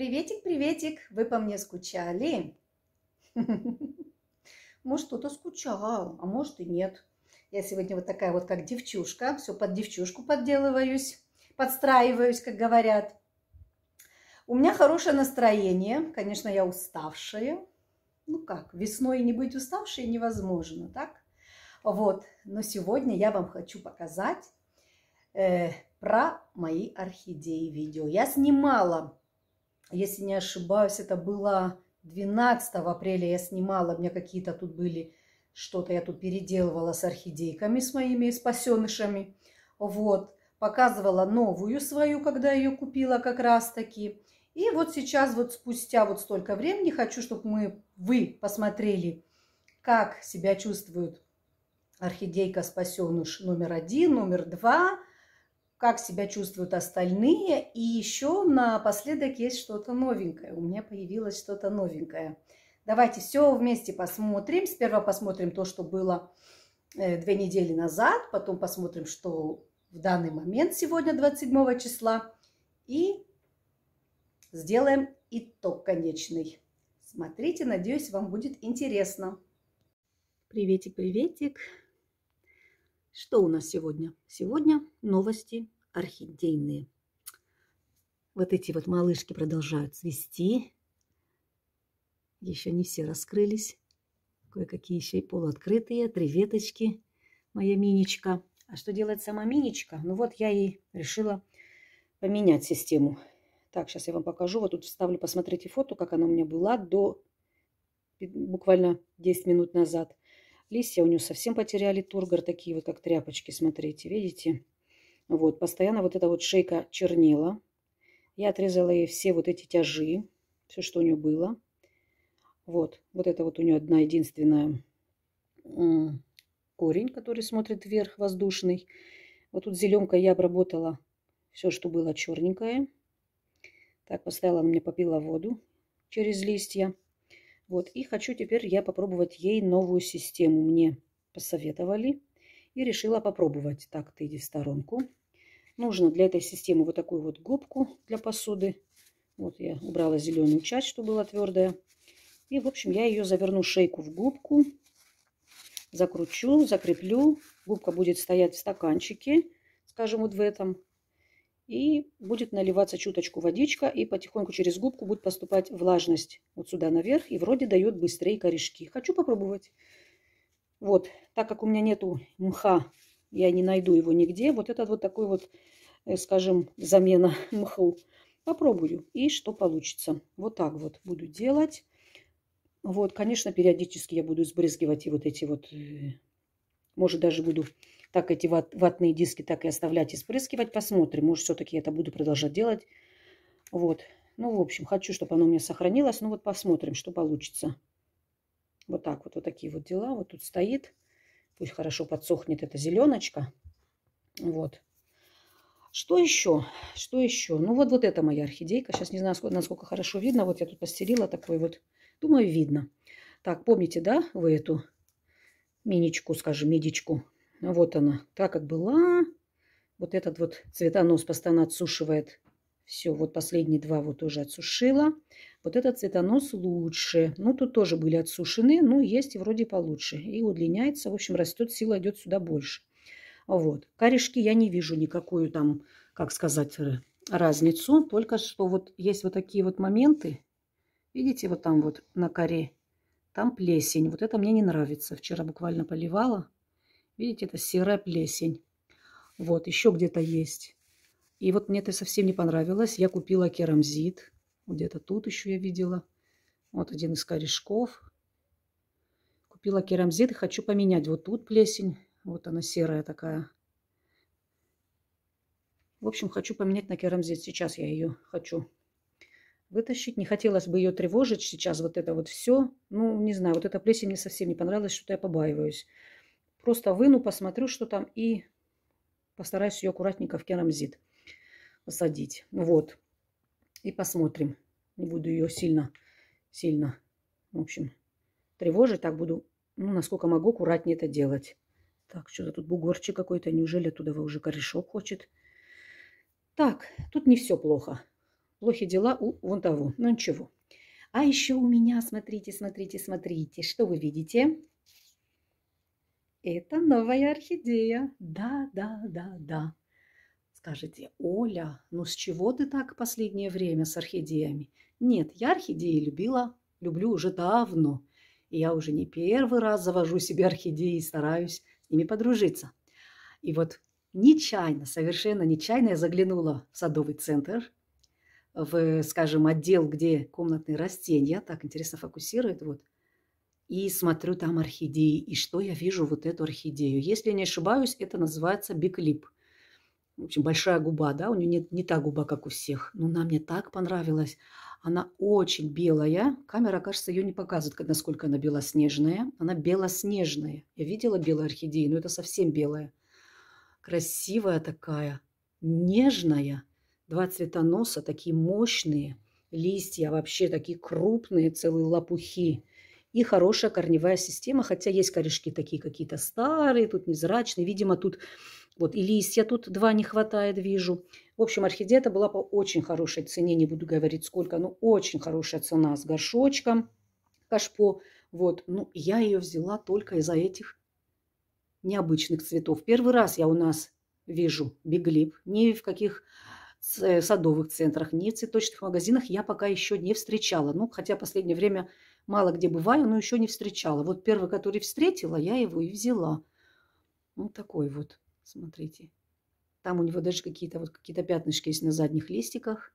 Приветик, приветик, вы по мне скучали? Может, кто-то скучал, а может и нет. Я сегодня вот такая вот как девчушка, все под девчушку подделываюсь, подстраиваюсь, как говорят. У меня хорошее настроение, конечно, я уставшая. Ну как, весной не быть уставшей невозможно, так? Вот, но сегодня я вам хочу показать э, про мои орхидеи видео. Я снимала если не ошибаюсь, это было 12 апреля я снимала, у меня какие-то тут были, что-то я тут переделывала с орхидейками, с моими спасенышами. Вот, показывала новую свою, когда ее купила как раз-таки. И вот сейчас, вот спустя вот столько времени, хочу, чтобы мы, вы посмотрели, как себя чувствует орхидейка спасеныш номер один, номер два – как себя чувствуют остальные. И еще напоследок есть что-то новенькое. У меня появилось что-то новенькое. Давайте все вместе посмотрим. Сперва посмотрим то, что было э, две недели назад. Потом посмотрим, что в данный момент сегодня, 27 числа. И сделаем итог конечный. Смотрите, надеюсь, вам будет интересно. Приветик, приветик. Что у нас сегодня? Сегодня новости орхидейные. Вот эти вот малышки продолжают цвести. Еще не все раскрылись. Кое-какие еще и полуоткрытые, три веточки, моя миничка. А что делает сама миничка? Ну вот я и решила поменять систему. Так, сейчас я вам покажу. Вот тут вставлю, посмотрите фото, как она у меня была до буквально 10 минут назад. Листья у нее совсем потеряли тургор, такие вот как тряпочки, смотрите, видите? Вот, постоянно вот эта вот шейка чернила. Я отрезала ей все вот эти тяжи, все, что у нее было. Вот, вот это вот у нее одна единственная корень, который смотрит вверх, воздушный. Вот тут зеленкой я обработала все, что было черненькое. Так, поставила, она мне попила воду через листья. Вот, и хочу теперь я попробовать ей новую систему. Мне посоветовали и решила попробовать. Так, ты иди в сторонку. Нужно для этой системы вот такую вот губку для посуды. Вот я убрала зеленую часть, что была твердая. И, в общем, я ее заверну шейку в губку, закручу, закреплю. Губка будет стоять в стаканчике, скажем, вот в этом и будет наливаться чуточку водичка, и потихоньку через губку будет поступать влажность вот сюда наверх, и вроде дает быстрее корешки. Хочу попробовать. Вот, так как у меня нету мха, я не найду его нигде, вот этот вот такой вот, э, скажем, замена мху. Попробую, и что получится. Вот так вот буду делать. Вот, конечно, периодически я буду сбрызгивать и вот эти вот, э, может, даже буду так эти ват, ватные диски так и оставлять и спрыскивать. Посмотрим, может, все-таки я это буду продолжать делать. Вот. Ну, в общем, хочу, чтобы оно у меня сохранилось. Ну, вот посмотрим, что получится. Вот так вот, вот такие вот дела. Вот тут стоит. Пусть хорошо подсохнет эта зеленочка. Вот. Что еще? Что еще? Ну, вот, вот это моя орхидейка. Сейчас не знаю, насколько, насколько хорошо видно. Вот я тут постелила такой вот. Думаю, видно. Так, помните, да, вы эту миничку, скажем, медичку ну, вот она, так как была. Вот этот вот цветонос постоянно отсушивает. Все, вот последние два вот уже отсушила. Вот этот цветонос лучше. Ну, тут тоже были отсушены, но есть и вроде получше. И удлиняется, в общем, растет, сила идет сюда больше. Вот. Корешки я не вижу никакую там, как сказать, э, разницу. Только что вот есть вот такие вот моменты. Видите, вот там вот на коре. Там плесень. Вот это мне не нравится. Вчера буквально поливала. Видите, это серая плесень. Вот, еще где-то есть. И вот мне это совсем не понравилось. Я купила керамзит. Где-то тут еще я видела. Вот один из корешков. Купила керамзит и хочу поменять. Вот тут плесень. Вот она серая такая. В общем, хочу поменять на керамзит. Сейчас я ее хочу вытащить. Не хотелось бы ее тревожить сейчас. Вот это вот все. Ну, не знаю, вот эта плесень мне совсем не понравилась. Что-то я побаиваюсь. Просто выну, посмотрю, что там, и постараюсь ее аккуратненько в керамзит посадить. Вот. И посмотрим. Не буду ее сильно, сильно, в общем, тревожить. Так буду, ну, насколько могу, аккуратнее это делать. Так, что-то тут бугорчик какой-то. Неужели оттуда уже корешок хочет? Так, тут не все плохо. Плохи дела у вон того. Ну, ничего. А еще у меня, смотрите, смотрите, смотрите, что вы видите? Это новая орхидея. Да, да, да, да. Скажите, Оля, ну с чего ты так последнее время с орхидеями? Нет, я орхидеи любила, люблю уже давно. И я уже не первый раз завожу себе орхидеи и стараюсь с ними подружиться. И вот нечаянно, совершенно нечаянно я заглянула в садовый центр, в, скажем, отдел, где комнатные растения, так интересно фокусирует, вот, и смотрю там орхидеи. И что я вижу вот эту орхидею? Если не ошибаюсь, это называется биклип. В общем, большая губа, да, у нее нет, не та губа, как у всех. Но она мне так понравилась. Она очень белая. Камера, кажется, ее не показывает, насколько она белоснежная. Она белоснежная. Я видела белые орхидеи, но это совсем белая. Красивая такая, нежная. Два цвета носа такие мощные. Листья вообще такие крупные, целые лопухи и хорошая корневая система, хотя есть корешки такие какие-то старые, тут незрачные, видимо, тут вот и листья тут два не хватает, вижу. В общем, орхидея была по очень хорошей цене, не буду говорить сколько, но очень хорошая цена с горшочком, кашпо. Вот, ну, я ее взяла только из-за этих необычных цветов. Первый раз я у нас вижу биглип, ни в каких э, садовых центрах, ни в цветочных магазинах я пока еще не встречала. Ну, хотя последнее время мало где бываю, но еще не встречала. Вот первый, который встретила, я его и взяла. Вот ну, такой вот, смотрите. Там у него даже какие-то вот какие-то пятнышки есть на задних листиках,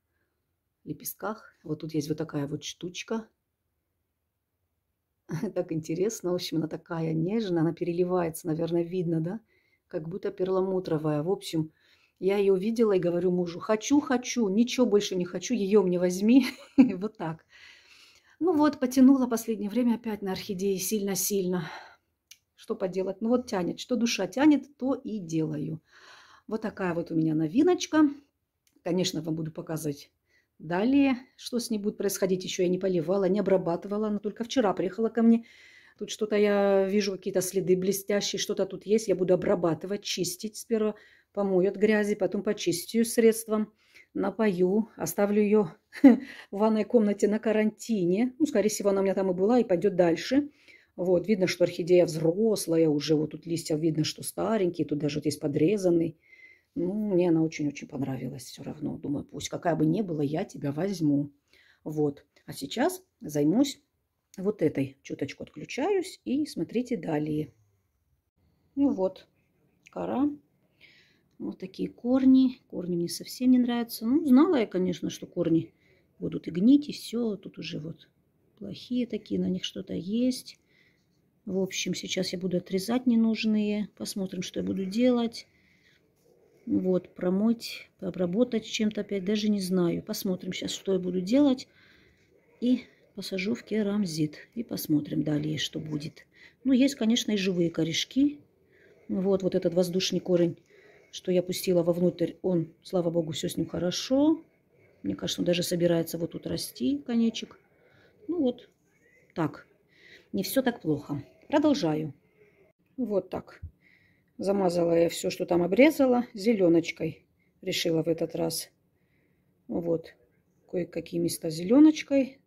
лепестках. Вот тут есть вот такая вот штучка. Так интересно. В общем, она такая нежная, она переливается, наверное, видно, да? Как будто перламутровая. В общем, я ее увидела и говорю мужу, хочу, хочу, ничего больше не хочу, ее мне возьми. Вот так. Ну вот, потянула последнее время опять на орхидеи сильно-сильно. Что поделать? Ну вот тянет. Что душа тянет, то и делаю. Вот такая вот у меня новиночка. Конечно, вам буду показывать далее, что с ней будет происходить. Еще я не поливала, не обрабатывала. Она только вчера приехала ко мне. Тут что-то я вижу, какие-то следы блестящие, что-то тут есть. Я буду обрабатывать, чистить сперва. Помою от грязи, потом почистю средством напою, оставлю ее в ванной комнате на карантине. Ну, скорее всего, она у меня там и была и пойдет дальше. Вот, видно, что орхидея взрослая уже, вот тут листья видно, что старенькие, тут даже вот есть подрезанный. Ну, мне она очень-очень понравилась все равно. Думаю, пусть какая бы ни была, я тебя возьму. Вот. А сейчас займусь вот этой. Чуточку отключаюсь и смотрите далее. Ну вот, кора вот такие корни. Корни мне совсем не нравятся. Ну, знала я, конечно, что корни будут и гнить, и все. Тут уже вот плохие такие, на них что-то есть. В общем, сейчас я буду отрезать ненужные. Посмотрим, что я буду делать. Вот, промыть, обработать чем-то опять, даже не знаю. Посмотрим сейчас, что я буду делать. И посажу в керамзит. И посмотрим далее, что будет. Ну, есть, конечно, и живые корешки. Вот, вот этот воздушный корень что я пустила вовнутрь, он, слава богу, все с ним хорошо. Мне кажется, он даже собирается вот тут расти, конечек. Ну вот, так. Не все так плохо. Продолжаю. Вот так. Замазала я все, что там обрезала, зеленочкой. Решила в этот раз. Вот. Кое-какие места зеленочкой.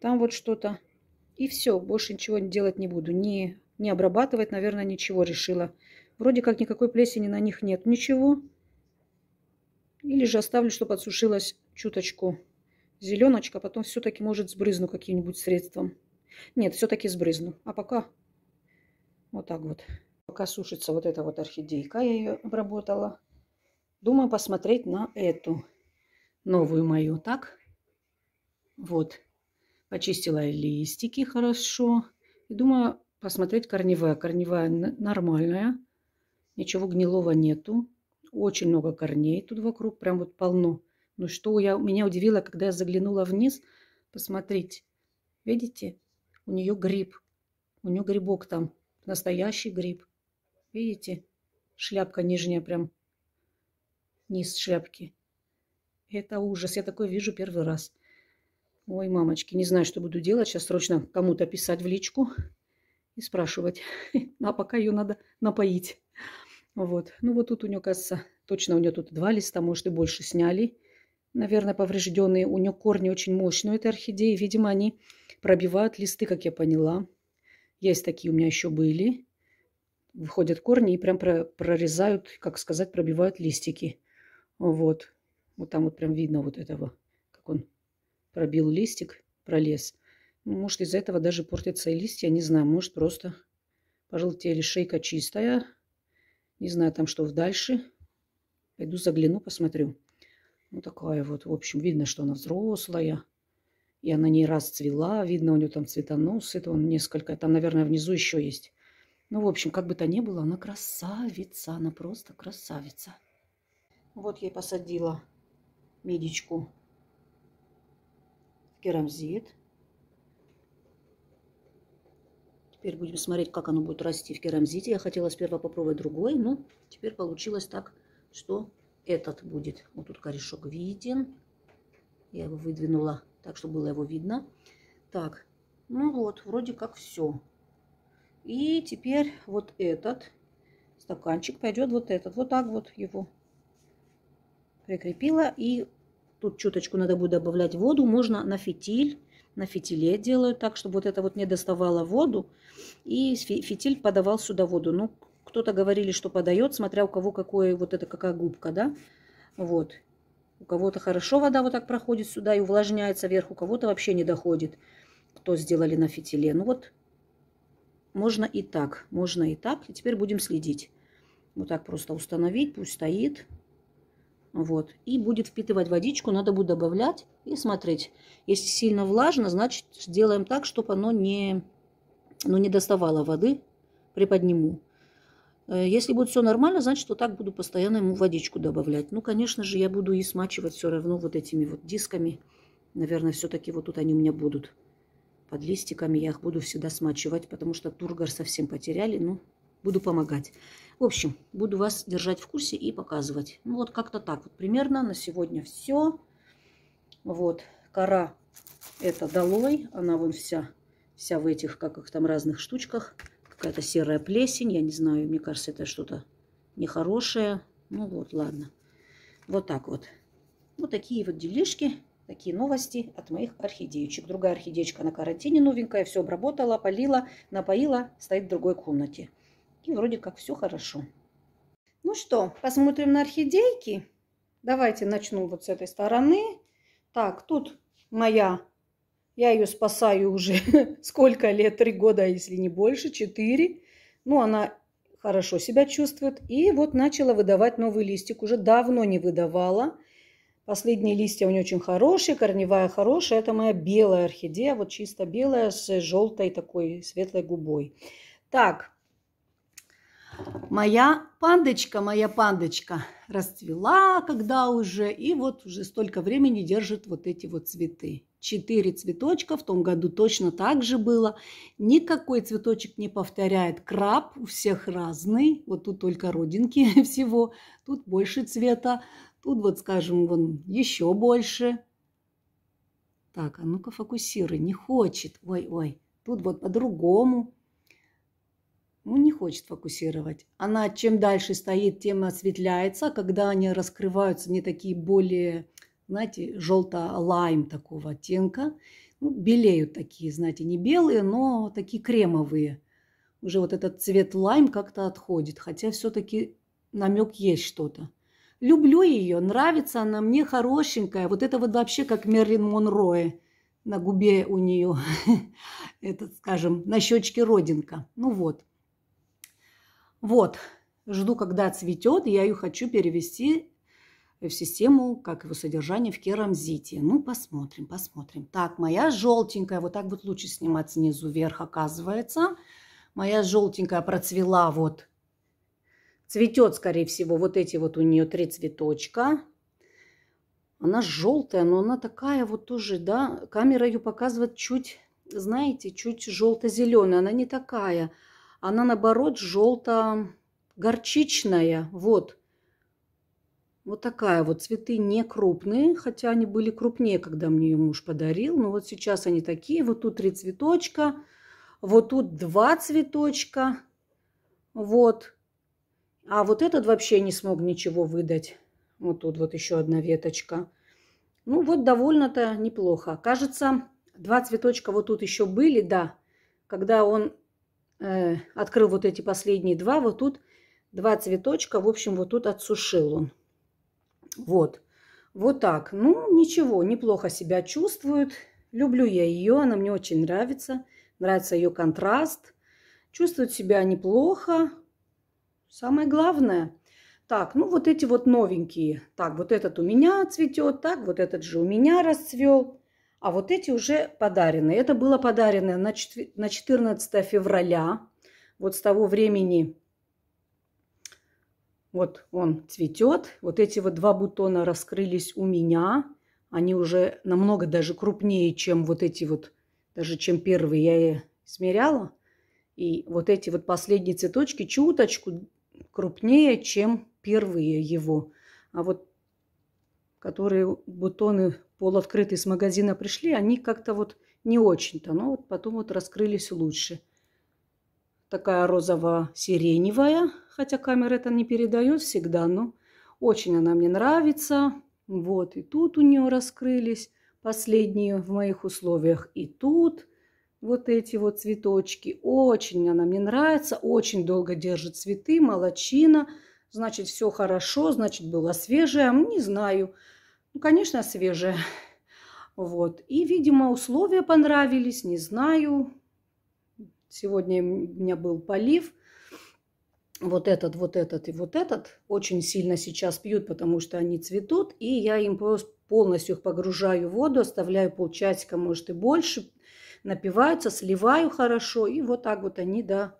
Там вот что-то. И все, больше ничего делать не буду. Не, не обрабатывать, наверное, ничего решила Вроде как никакой плесени на них нет ничего. Или же оставлю, чтобы отсушилась чуточку зеленочка, потом все-таки, может, сбрызну каким-нибудь средством. Нет, все-таки сбрызну. А пока вот так вот. Пока сушится вот эта вот орхидейка, я ее обработала. Думаю посмотреть на эту новую мою. Так, вот. Почистила листики хорошо. И думаю посмотреть корневая. Корневая нормальная. Ничего гнилого нету. Очень много корней тут вокруг, прям вот полно. Но что я, меня удивило, когда я заглянула вниз, посмотрите, видите, у нее гриб. У нее грибок там, настоящий гриб. Видите, шляпка нижняя прям, низ шляпки. Это ужас, я такое вижу первый раз. Ой, мамочки, не знаю, что буду делать. Сейчас срочно кому-то писать в личку и спрашивать. А пока ее надо напоить. Вот. Ну вот тут у нее, кажется, точно у нее тут два листа, может и больше сняли. Наверное, поврежденные. У нее корни очень мощные у этой орхидеи. Видимо, они пробивают листы, как я поняла. Есть такие у меня еще были. Выходят корни и прям прорезают, как сказать, пробивают листики. Вот. Вот там вот прям видно вот этого, как он пробил листик, пролез. Ну, может, из-за этого даже портятся и листья, не знаю. Может, просто пожелтели шейка чистая, не знаю там, что дальше. Пойду загляну, посмотрю. Ну, такая вот, в общем, видно, что она взрослая. И она не раз цвела. Видно, у нее там цветонос. Это он несколько. Там, наверное, внизу еще есть. Ну, в общем, как бы то ни было, она красавица. Она просто красавица. Вот я и посадила медичку в керамзит. Теперь будем смотреть, как оно будет расти в керамзите. Я хотела сперва попробовать другой, но теперь получилось так, что этот будет. Вот тут корешок виден. Я его выдвинула так, чтобы было его видно. Так, ну вот, вроде как все. И теперь вот этот стаканчик пойдет вот этот. Вот так вот его прикрепила. И тут чуточку надо будет добавлять воду. Можно на фитиль на фитиле делаю так, чтобы вот это вот не доставало воду, и фитиль подавал сюда воду. Ну, кто-то говорили, что подает, смотря у кого какое, вот это какая губка, да, вот. У кого-то хорошо вода вот так проходит сюда и увлажняется вверх, у кого-то вообще не доходит, кто сделали на фитиле. Ну вот, можно и так, можно и так, и теперь будем следить. Вот так просто установить, пусть стоит. Вот. И будет впитывать водичку, надо будет добавлять и смотреть. Если сильно влажно, значит сделаем так, чтобы оно не, ну, не доставало воды, приподниму. Э, если будет все нормально, значит, вот так буду постоянно ему водичку добавлять. Ну, конечно же, я буду и смачивать все равно вот этими вот дисками. Наверное, все-таки вот тут они у меня будут. Под листиками я их буду всегда смачивать, потому что тургор совсем потеряли. Ну, буду помогать. В общем, буду вас держать в курсе и показывать. Ну, вот как-то так вот примерно на сегодня все. Вот, кора это долой, она вон вся, вся в этих, как их там, разных штучках. Какая-то серая плесень, я не знаю, мне кажется, это что-то нехорошее. Ну вот, ладно. Вот так вот. Вот такие вот делишки, такие новости от моих орхидеечек. Другая орхидеечка на карантине новенькая, все обработала, полила, напоила, стоит в другой комнате. И вроде как все хорошо. Ну что, посмотрим на орхидейки. Давайте начну вот с этой стороны. Так, тут моя, я ее спасаю уже сколько лет, три года, если не больше, четыре. Ну, она хорошо себя чувствует. И вот начала выдавать новый листик, уже давно не выдавала. Последние листья у нее очень хорошие, корневая хорошая. Это моя белая орхидея, вот чисто белая с желтой такой светлой губой. Так, Моя пандочка, моя пандочка расцвела, когда уже, и вот уже столько времени держит вот эти вот цветы. Четыре цветочка, в том году точно так же было. Никакой цветочек не повторяет. Краб у всех разный, вот тут только родинки всего, тут больше цвета, тут вот, скажем, вон еще больше. Так, а ну-ка фокусируй, не хочет, ой-ой, тут вот по-другому ну, не хочет фокусировать. Она чем дальше стоит, тем осветляется, а когда они раскрываются, не такие более, знаете, желто-лайм такого оттенка. Ну, белеют такие, знаете, не белые, но такие кремовые. Уже вот этот цвет лайм как-то отходит, хотя все-таки намек есть что-то. Люблю ее, нравится она мне хорошенькая. Вот это вот вообще как Мерлин Монроэ на губе у нее, это, скажем, на щечке родинка. Ну вот. Вот, жду, когда цветет, я ее хочу перевести в систему, как его содержание в керамзите. Ну, посмотрим, посмотрим. Так, моя желтенькая, вот так вот лучше снимать снизу вверх, оказывается. Моя желтенькая процвела вот. Цветет, скорее всего, вот эти вот у нее три цветочка. Она желтая, но она такая вот тоже, да, камера ее показывает чуть, знаете, чуть желто-зеленая. Она не такая, она, наоборот, желто-горчичная. Вот. Вот такая вот. Цветы не крупные, хотя они были крупнее, когда мне ее муж подарил. Но вот сейчас они такие. Вот тут три цветочка. Вот тут два цветочка. Вот. А вот этот вообще не смог ничего выдать. Вот тут вот еще одна веточка. Ну вот довольно-то неплохо. Кажется, два цветочка вот тут еще были, да. Когда он Э, открыл вот эти последние два, вот тут два цветочка, в общем, вот тут отсушил он. Вот. Вот так. Ну, ничего, неплохо себя чувствует. Люблю я ее, она мне очень нравится. Нравится ее контраст. Чувствует себя неплохо. Самое главное. Так, ну вот эти вот новенькие. Так, вот этот у меня цветет, так, вот этот же у меня расцвел. А вот эти уже подарены. Это было подарено на 14 февраля. Вот с того времени вот он цветет. Вот эти вот два бутона раскрылись у меня. Они уже намного даже крупнее, чем вот эти вот, даже чем первые я и смиряла. И вот эти вот последние цветочки чуточку крупнее, чем первые его. А вот которые бутоны полуоткрытые с магазина пришли, они как-то вот не очень-то, но вот потом вот раскрылись лучше. Такая розово-сиреневая, хотя камера это не передает всегда, но очень она мне нравится. Вот и тут у нее раскрылись последние в моих условиях, и тут вот эти вот цветочки. Очень она мне нравится, очень долго держит цветы, молочина. Значит, все хорошо, значит, была свежая, не знаю. Ну, конечно, свежее. Вот. И, видимо, условия понравились, не знаю. Сегодня у меня был полив. Вот этот, вот этот и вот этот очень сильно сейчас пьют, потому что они цветут. И я им просто полностью их погружаю в воду, оставляю полчасика, может и больше. Напиваются, сливаю хорошо. И вот так вот они до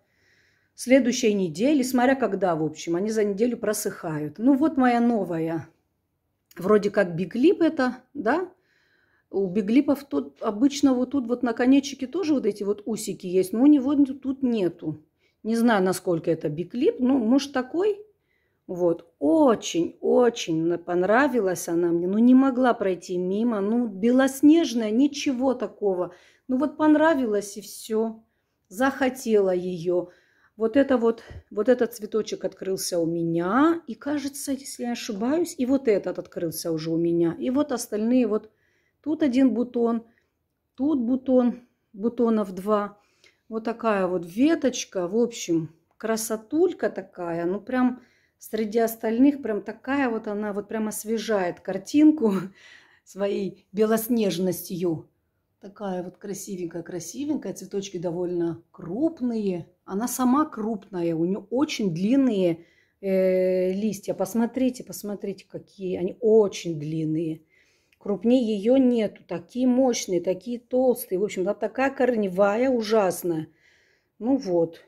следующей недели, смотря когда, в общем, они за неделю просыхают. Ну вот моя новая Вроде как биглип это, да? У биглипов тут обычно вот тут вот на конечике тоже вот эти вот усики есть, но у него тут нету. Не знаю, насколько это биглип, но может такой. Вот, очень-очень понравилась она мне. Ну, не могла пройти мимо. Ну, белоснежная, ничего такого. Ну, вот понравилась и все. Захотела ее вот это вот, вот этот цветочек открылся у меня, и кажется, если я ошибаюсь, и вот этот открылся уже у меня, и вот остальные вот тут один бутон, тут бутон, бутонов два, вот такая вот веточка, в общем, красотулька такая, ну прям среди остальных прям такая вот она вот прям освежает картинку своей белоснежностью. Такая вот красивенькая-красивенькая, цветочки довольно крупные, она сама крупная, у нее очень длинные э, листья. Посмотрите, посмотрите, какие они очень длинные. Крупнее ее нету. Такие мощные, такие толстые. В общем, да, такая корневая ужасная. Ну вот.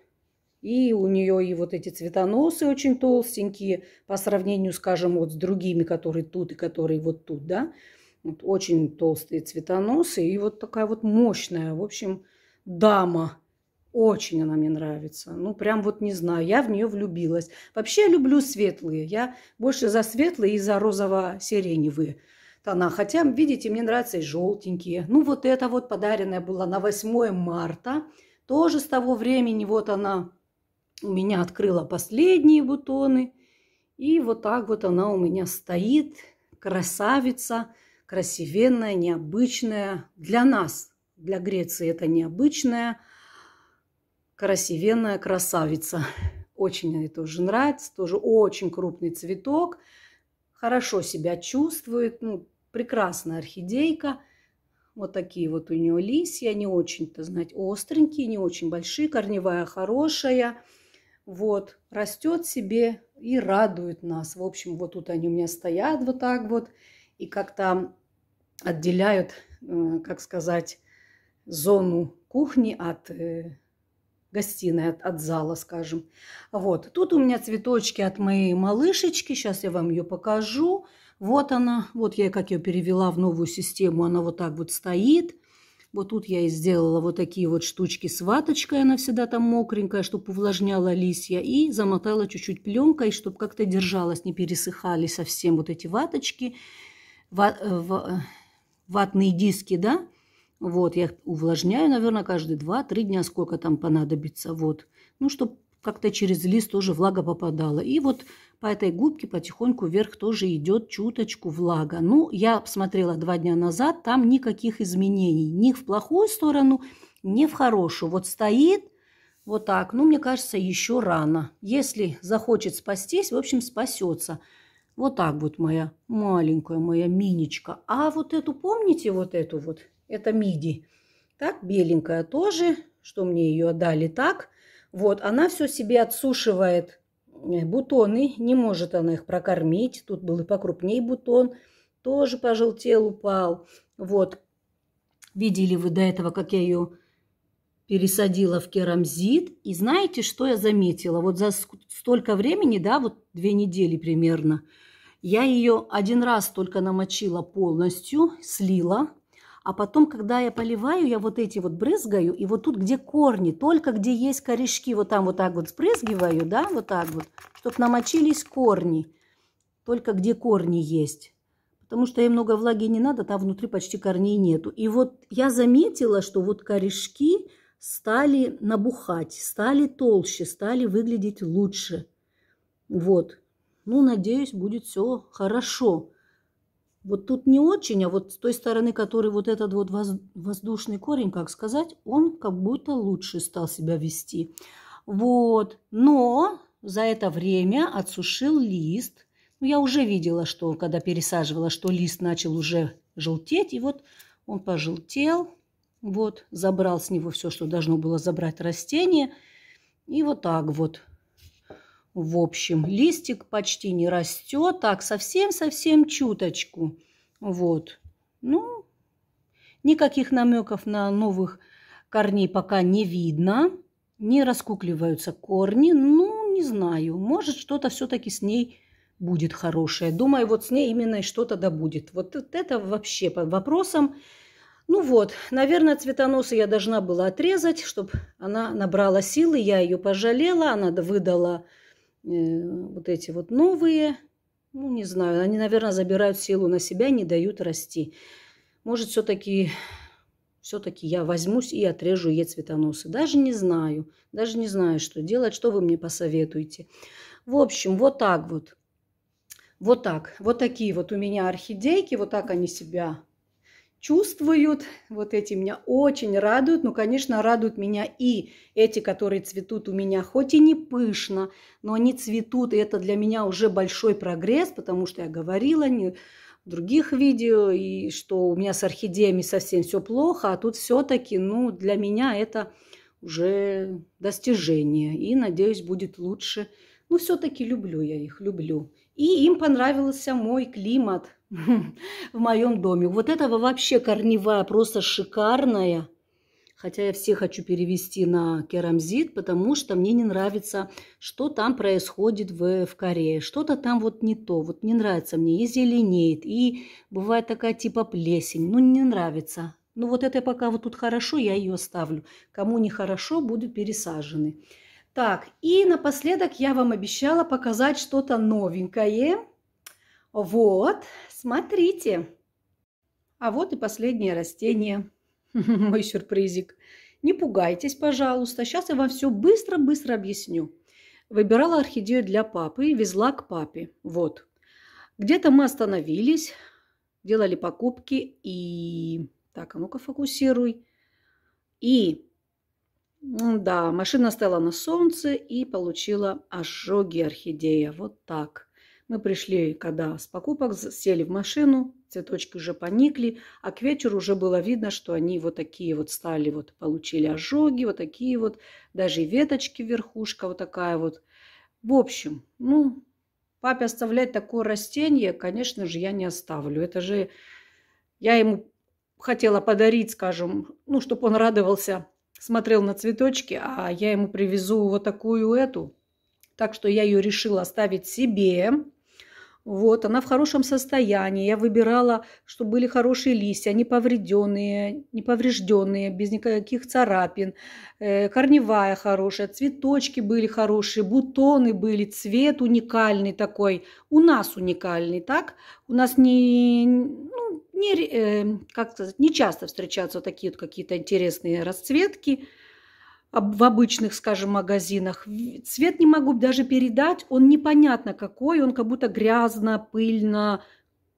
И у нее и вот эти цветоносы очень толстенькие по сравнению, скажем, вот с другими, которые тут и которые вот тут, да. Вот очень толстые цветоносы и вот такая вот мощная, в общем, дама. Очень она мне нравится. Ну, прям вот не знаю, я в нее влюбилась. Вообще я люблю светлые. Я больше за светлые и за розово-сиреневые тона. Хотя, видите, мне нравятся и желтенькие. Ну, вот это вот подаренная была на 8 марта. Тоже с того времени вот она у меня открыла последние бутоны. И вот так вот она у меня стоит. Красавица, красивенная, необычная. Для нас, для Греции это необычная Красивенная красавица. Очень ей тоже нравится. Тоже очень крупный цветок. Хорошо себя чувствует. Ну, прекрасная орхидейка. Вот такие вот у нее листья. Не очень-то, знать, остренькие, не очень большие. Корневая хорошая. Вот. Растет себе и радует нас. В общем, вот тут они у меня стоят вот так вот. И как-то отделяют, э, как сказать, зону кухни от э, Гостиной от, от зала, скажем. Вот. Тут у меня цветочки от моей малышечки. Сейчас я вам ее покажу. Вот она. Вот я как ее перевела в новую систему. Она вот так вот стоит. Вот тут я и сделала вот такие вот штучки с ваточкой. Она всегда там мокренькая, чтобы увлажняла листья. И замотала чуть-чуть пленкой, чтобы как-то держалась, не пересыхали совсем вот эти ваточки. Ва- э, э, ватные диски, да, вот, я их увлажняю, наверное, каждые 2-3 дня, сколько там понадобится. Вот, ну, чтобы как-то через лист тоже влага попадала. И вот по этой губке потихоньку вверх тоже идет чуточку влага. Ну, я посмотрела два дня назад, там никаких изменений. Ни в плохую сторону, ни в хорошую. Вот стоит вот так. Ну, мне кажется, еще рано. Если захочет спастись, в общем, спасется. Вот так вот моя маленькая моя миничка. А вот эту, помните вот эту вот? Это миди. Так, беленькая тоже, что мне ее дали так. Вот, она все себе отсушивает э, бутоны, не может она их прокормить. Тут был и покрупней бутон, тоже пожелтел, упал. Вот, видели вы до этого, как я ее пересадила в керамзит. И знаете, что я заметила? Вот за столько времени, да, вот две недели примерно, я ее один раз только намочила полностью, слила, а потом, когда я поливаю, я вот эти вот брызгаю, и вот тут, где корни, только где есть корешки, вот там вот так вот спрызгиваю, да, вот так вот, чтобы намочились корни, только где корни есть. Потому что ей много влаги не надо, там внутри почти корней нету. И вот я заметила, что вот корешки стали набухать, стали толще, стали выглядеть лучше. Вот. Ну, надеюсь, будет все хорошо. Вот тут не очень, а вот с той стороны, который вот этот вот воздушный корень, как сказать, он как будто лучше стал себя вести. Вот, но за это время отсушил лист. Ну, я уже видела, что когда пересаживала, что лист начал уже желтеть, и вот он пожелтел, вот, забрал с него все, что должно было забрать растение. И вот так вот в общем, листик почти не растет, так совсем-совсем чуточку. Вот. Ну, никаких намеков на новых корней пока не видно. Не раскукливаются корни. Ну, не знаю. Может, что-то все-таки с ней будет хорошее. Думаю, вот с ней именно что-то да будет. Вот это вообще по вопросам. Ну вот, наверное, цветоносы я должна была отрезать, чтобы она набрала силы. Я ее пожалела, она выдала Э, вот эти вот новые, ну, не знаю, они, наверное, забирают силу на себя, не дают расти. Может, все-таки все-таки я возьмусь и отрежу ей цветоносы. Даже не знаю, даже не знаю, что делать, что вы мне посоветуете. В общем, вот так вот. Вот так. Вот такие вот у меня орхидейки, вот так они себя чувствуют. Вот эти меня очень радуют. Ну, конечно, радуют меня и эти, которые цветут у меня, хоть и не пышно, но они цветут. И это для меня уже большой прогресс, потому что я говорила не в других видео, и что у меня с орхидеями совсем все плохо, а тут все-таки, ну, для меня это уже достижение. И, надеюсь, будет лучше. Ну, все-таки люблю я их, люблю. И им понравился мой климат в моем доме. Вот этого вообще корневая, просто шикарная. Хотя я все хочу перевести на керамзит, потому что мне не нравится, что там происходит в, в Корее. Что-то там вот не то, вот не нравится мне. И зеленеет, и бывает такая типа плесень. Ну, не нравится. Ну, вот это пока вот тут хорошо, я ее оставлю. Кому не хорошо, будут пересажены. Так, и напоследок я вам обещала показать что-то новенькое. Вот, смотрите. А вот и последнее растение. Мой сюрпризик. Не пугайтесь, пожалуйста. Сейчас я вам все быстро-быстро объясню. Выбирала орхидею для папы и везла к папе. Вот. Где-то мы остановились, делали покупки и... Так, а ну-ка фокусируй. И да, машина стояла на солнце и получила ожоги орхидея. Вот так. Мы пришли, когда с покупок сели в машину, цветочки уже поникли, а к вечеру уже было видно, что они вот такие вот стали, вот получили ожоги, вот такие вот, даже и веточки верхушка вот такая вот. В общем, ну, папе оставлять такое растение, конечно же, я не оставлю. Это же я ему хотела подарить, скажем, ну, чтобы он радовался смотрел на цветочки, а я ему привезу вот такую эту. Так что я ее решила оставить себе. Вот, она в хорошем состоянии. Я выбирала, чтобы были хорошие листья, не поврежденные, не поврежденные, без никаких царапин. Э, корневая хорошая, цветочки были хорошие, бутоны были, цвет уникальный такой. У нас уникальный, так? У нас не, ну, не, эм, как сказать, не часто встречаются такие вот какие-то интересные расцветки в обычных, скажем, магазинах. Цвет не могу даже передать, он непонятно какой, он как будто грязно, пыльно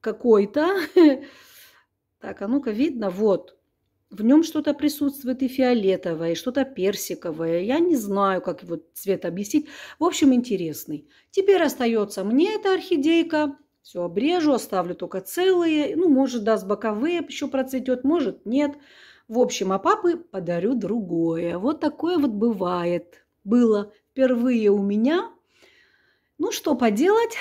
какой-то. Так, а ну-ка видно, вот. В нем что-то присутствует и фиолетовое, и что-то персиковое. Я не знаю, как его цвет объяснить. В общем, интересный. Теперь остается мне эта орхидейка – все обрежу, оставлю только целые. Ну, может, даст боковые, еще процветет, может, нет. В общем, а папы подарю другое. Вот такое вот бывает. Было впервые у меня. Ну, что поделать?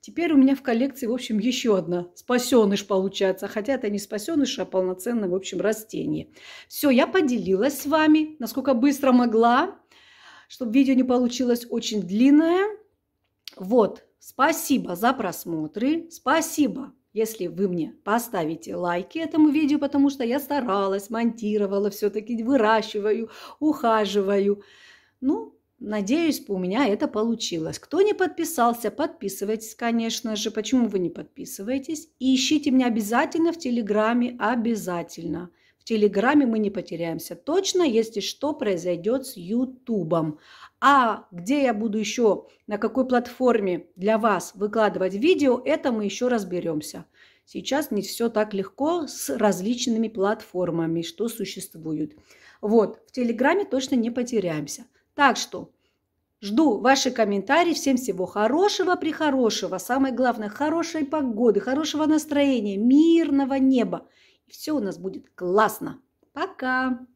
Теперь у меня в коллекции, в общем, еще одна спасеныш получается. Хотя это не спасеныш, а полноценное, в общем, растение. Все, я поделилась с вами, насколько быстро могла, чтобы видео не получилось очень длинное. Вот, Спасибо за просмотры, спасибо, если вы мне поставите лайки этому видео, потому что я старалась, монтировала, все-таки выращиваю, ухаживаю. Ну, Надеюсь, у меня это получилось. Кто не подписался, подписывайтесь, конечно же. Почему вы не подписываетесь? И ищите меня обязательно в Телеграме, обязательно. Телеграме мы не потеряемся точно, если что произойдет с Ютубом. А где я буду еще, на какой платформе для вас выкладывать видео, это мы еще разберемся. Сейчас не все так легко с различными платформами, что существуют. Вот, в Телеграме точно не потеряемся. Так что Жду ваши комментарии. Всем всего хорошего, прихорошего. Самое главное, хорошей погоды, хорошего настроения, мирного неба. И все у нас будет классно. Пока!